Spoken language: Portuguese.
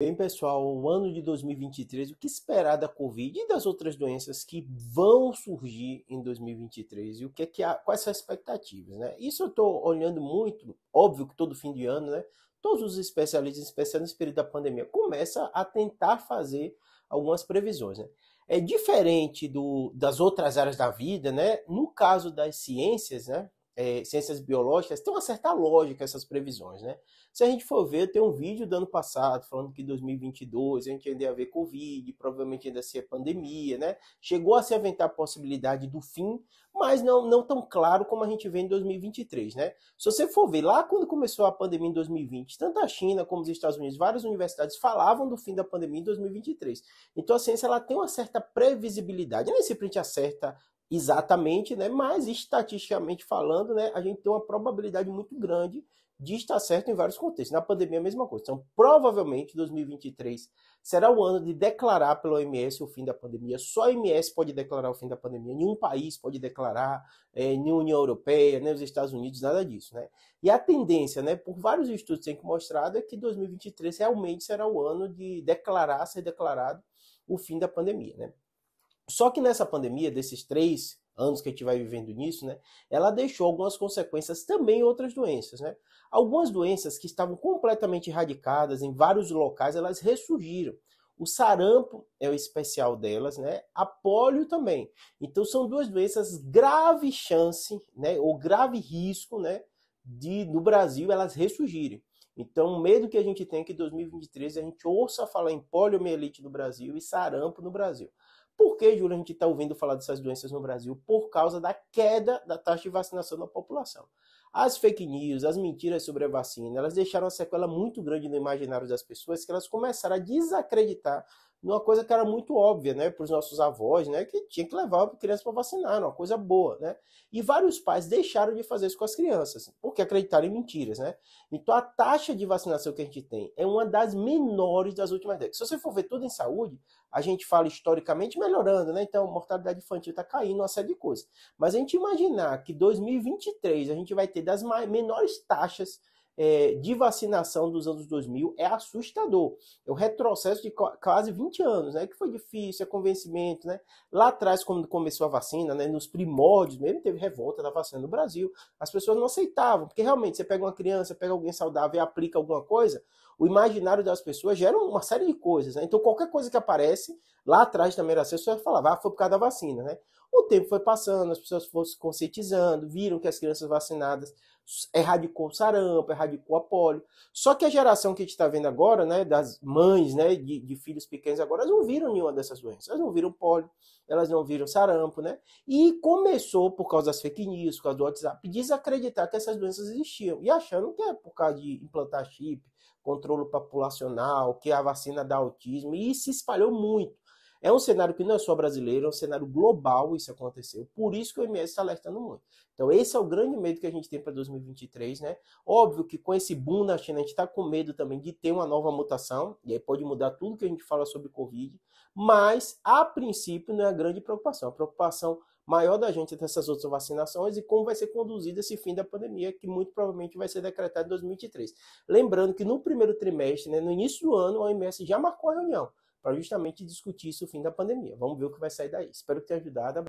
Bem, pessoal, o ano de 2023, o que esperar da Covid e das outras doenças que vão surgir em 2023 e o que é que há, quais são as expectativas, né? Isso eu estou olhando muito, óbvio que todo fim de ano, né? Todos os especialistas, especialmente no período da pandemia, começam a tentar fazer algumas previsões, né? É diferente do, das outras áreas da vida, né? No caso das ciências, né? é, ciências biológicas, tem uma certa lógica essas previsões, né? Se a gente for ver, tem um vídeo do ano passado falando que 2022 a gente ainda ia ver Covid, provavelmente ainda ser pandemia, né? Chegou a se aventar a possibilidade do fim, mas não, não tão claro como a gente vê em 2023, né? Se você for ver, lá quando começou a pandemia em 2020, tanto a China como os Estados Unidos, várias universidades falavam do fim da pandemia em 2023. Então a ciência ela tem uma certa previsibilidade, nem sempre a gente acerta exatamente, né? mas estatisticamente falando, né, a gente tem uma probabilidade muito grande de estar certo em vários contextos. Na pandemia, a mesma coisa. Então, provavelmente, 2023 será o ano de declarar pelo OMS o fim da pandemia. Só a OMS pode declarar o fim da pandemia. Nenhum país pode declarar, é, nem a União Europeia, nem os Estados Unidos, nada disso. Né? E a tendência, né, por vários estudos têm mostrado, é que 2023 realmente será o ano de declarar, ser declarado o fim da pandemia. Né? Só que nessa pandemia, desses três anos que a gente vai vivendo nisso, né, ela deixou algumas consequências também em outras doenças. Né? Algumas doenças que estavam completamente erradicadas em vários locais, elas ressurgiram. O sarampo é o especial delas, né? A polio também. Então são duas doenças grave chance, né, ou grave risco, né, de no Brasil elas ressurgirem. Então, o medo que a gente tem é que em 2023 a gente ouça falar em poliomielite no Brasil e sarampo no Brasil. Por que, Júlio, a gente está ouvindo falar dessas doenças no Brasil? Por causa da queda da taxa de vacinação da população. As fake news, as mentiras sobre a vacina, elas deixaram uma sequela muito grande no imaginário das pessoas que elas começaram a desacreditar numa coisa que era muito óbvia, né, para os nossos avós, né, que tinha que levar a criança para vacinar, uma coisa boa, né? E vários pais deixaram de fazer isso com as crianças, porque acreditaram em mentiras, né? Então a taxa de vacinação que a gente tem é uma das menores das últimas décadas. Se você for ver tudo em saúde, a gente fala historicamente melhorando, né? Então a mortalidade infantil está caindo, uma série de coisas. Mas a gente imaginar que 2023 a gente vai ter das menores taxas é, de vacinação dos anos 2000 é assustador. É o retrocesso de quase 20 anos, né? Que foi difícil, é convencimento, né? Lá atrás, quando começou a vacina, né? Nos primórdios mesmo, teve revolta da vacina no Brasil. As pessoas não aceitavam, porque realmente você pega uma criança, pega alguém saudável e aplica alguma coisa, o imaginário das pessoas gera uma série de coisas, né? Então qualquer coisa que aparece, lá atrás também era assim, você falava, ah, foi por causa da vacina, né? O tempo foi passando, as pessoas foram se conscientizando, viram que as crianças vacinadas erradicou sarampo, erradicou a polio. Só que a geração que a gente está vendo agora, né, das mães, né, de, de, filhos pequenos agora, elas não viram nenhuma dessas doenças. Elas não viram polio, elas não viram sarampo, né? E começou, por causa das fake news, por causa do WhatsApp, desacreditar que essas doenças existiam. E achando que é por causa de implantar chip, controle populacional, que a vacina dá autismo. E se espalhou muito. É um cenário que não é só brasileiro, é um cenário global isso aconteceu. Por isso que o MS está alertando muito. Então, esse é o grande medo que a gente tem para 2023, né? Óbvio que com esse boom na China, a gente está com medo também de ter uma nova mutação, e aí pode mudar tudo que a gente fala sobre Covid, mas a princípio não é a grande preocupação. A preocupação maior da gente é dessas outras vacinações e como vai ser conduzido esse fim da pandemia, que muito provavelmente vai ser decretado em 2023. Lembrando que no primeiro trimestre, né, no início do ano, a OMS já marcou a reunião para justamente discutir isso o fim da pandemia. Vamos ver o que vai sair daí. Espero ter ajudado.